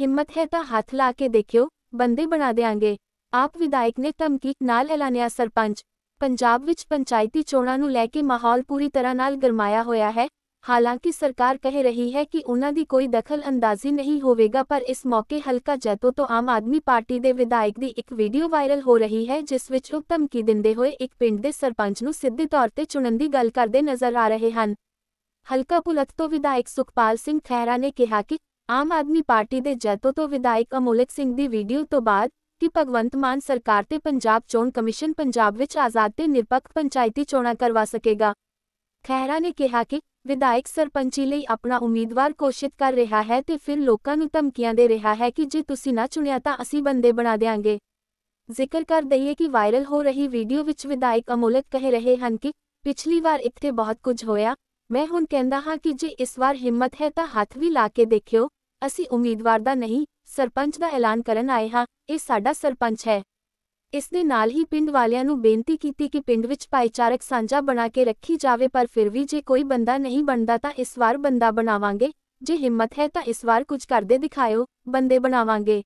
ਹਿੰਮਤ ਹੈ ਤਾਂ ਹੱਥ ਲਾ ਕੇ ਦੇਖਿਓ ਬੰਦੇ ਬਣਾ ਦੇਾਂਗੇ ਆਪ ਵਿਧਾਇਕ ਨੇ ਧਮਕੀ ਨਾਲ ਐਲਾਨਿਆ ਸਰਪੰਚ ਪੰਜਾਬ ਵਿੱਚ ਪੰਚਾਇਤੀ ਚੋਣਾਂ ਨੂੰ ਲੈ ਕੇ ਮਾਹੌਲ ਪੂਰੀ ਤਰ੍ਹਾਂ ਨਾਲ ਗਰਮਾਇਆ ਹੋਇਆ ਹੈ ਹਾਲਾਂਕਿ ਸਰਕਾਰ ਕਹਿ ਰਹੀ ਹੈ ਕਿ ਉਹਨਾਂ ਦੀ ਕੋਈ ਦਖਲ ਅੰਦਾਜ਼ੀ ਨਹੀਂ ਹੋਵੇਗਾ ਪਰ ਇਸ ਮੌਕੇ ਹਲਕਾ ਜੈਤੋ ਤੋਂ ਆਮ ਆਦਮੀ ਪਾਰਟੀ ਦੇ ਵਿਧਾਇਕ ਦੀ ਇੱਕ ਵੀਡੀਓ ਵਾਇਰਲ ਹੋ ਰਹੀ ਹੈ ਜਿਸ ਵਿੱਚ ਉਹ ਧਮਕੀ ਦਿੰਦੇ ਹੋਏ ਇੱਕ ਪਿੰਡ ਦੇ ਸਰਪੰਚ ਨੂੰ ਸਿੱਧੇ ਤੌਰ ਤੇ ਚੁਣਨ ਦੀ ਗੱਲ ਕਰਦੇ ਨਜ਼ਰ ਆ ਰਹੇ ਹਨ ਹਲਕਾ ਪੁਲਤ ਤੋਂ ਵਿਧਾਇਕ ਸੁਖਪਾਲ ਸਿੰਘ ਖਹਿਰਾ ਨੇ ਕਿਹਾ ਕਿ ਆਮ ਆਦਮੀ ਪਾਰਟੀ ਦੇ ਜੈਤੋ ਤੋਂ ਵਿਧਾਇਕ ਅਮੋਲਕ ਸਿੰਘ ਦੀ ਵੀਡੀਓ ਤੋਂ ਬਾਅਦ ਕਿ ਭਗਵੰਤ ਮਾਨ ਸਰਕਾਰ ਤੇ ਪੰਜਾਬ ਚੋਣ ਕਮਿਸ਼ਨ ਪੰਜਾਬ ਵਿੱਚ ਆਜ਼ਾਦ ਤੇ ਨਿਰਪੱਖ ਪੰਚਾਇਤੀ ਚੋਣਾਂ ਕਰਵਾ ਸਕੇਗਾ ਖਹਿਰਾ ਨੇ ਕਿਹਾ ਕਿ ਵਿਧਾਇਕ ਸਰਪੰਚੀ ਲਈ ਆਪਣਾ ਉਮੀਦਵਾਰ ਕੋਸ਼ਿਸ਼ ਕਰ ਰਿਹਾ ਹੈ ਤੇ ਫਿਰ ਲੋਕਾਂ ਨੂੰ ਧਮਕੀਆਂ ਦੇ ਰਿਹਾ ਹੈ ਕਿ ਜੇ ਤੁਸੀਂ ਨਾ ਚੁਣਿਆ ਤਾਂ ਅਸੀਂ ਬੰਦੇ ਬਣਾ ਦੇਾਂਗੇ ਜ਼ਿਕਰ ਕਰ ਦਈਏ ਕਿ ਵਾਇਰਲ ਹੋ ਰਹੀ ਵੀਡੀਓ ਵਿੱਚ ਵਿਧਾਇਕ ਅਮੋਲਕ ਕਹਿ ਰਹੇ ਹਨ ਕਿ ਪਿਛਲੀ ਵਾਰ ਇੱਥੇ ਬਹੁਤ ਕੁਝ ਹੋਇਆ ਮੈਂ ਹੁਣ ਕਹਿੰਦਾ ਹਾਂ ਕਿ ਜੇ ਇਸ ਵਾਰ ਹਿੰਮਤ ਹੈ ਤਾਂ ਹੱਥ ਵੀ ਲਾ ਕੇ ਦੇਖਿਓ ਅਸੀਂ ਉਮੀਦਵਾਰ ਦਾ ਨਹੀਂ ਸਰਪੰਚ ਦਾ ਐਲਾਨ ਕਰਨ ਆਏ ਹਾਂ ਇਹ ਸਾਡਾ ਸਰਪੰਚ ਹੈ ਇਸ ਦੇ ਨਾਲ ਹੀ ਪਿੰਡ ਵਾਲਿਆਂ ਨੂੰ ਬੇਨਤੀ ਕੀਤੀ ਕਿ ਪਿੰਡ ਵਿੱਚ ਭਾਈਚਾਰਕ ਸਾਂਝਾ ਬਣਾ ਕੇ ਰੱਖੀ ਜਾਵੇ ਪਰ ਫਿਰ ਵੀ ਜੇ ਕੋਈ ਬੰਦਾ ਨਹੀਂ ਬਣਦਾ ਤਾਂ ਇਸ ਵਾਰ ਬੰਦਾ ਬਣਾਵਾਂਗੇ ਜੇ ਹਿੰਮਤ ਹੈ ਤਾਂ ਇਸ ਵਾਰ ਕੁਝ ਕਰਦੇ ਦਿਖਾਓ ਬੰਦੇ ਬਣਾਵਾਂਗੇ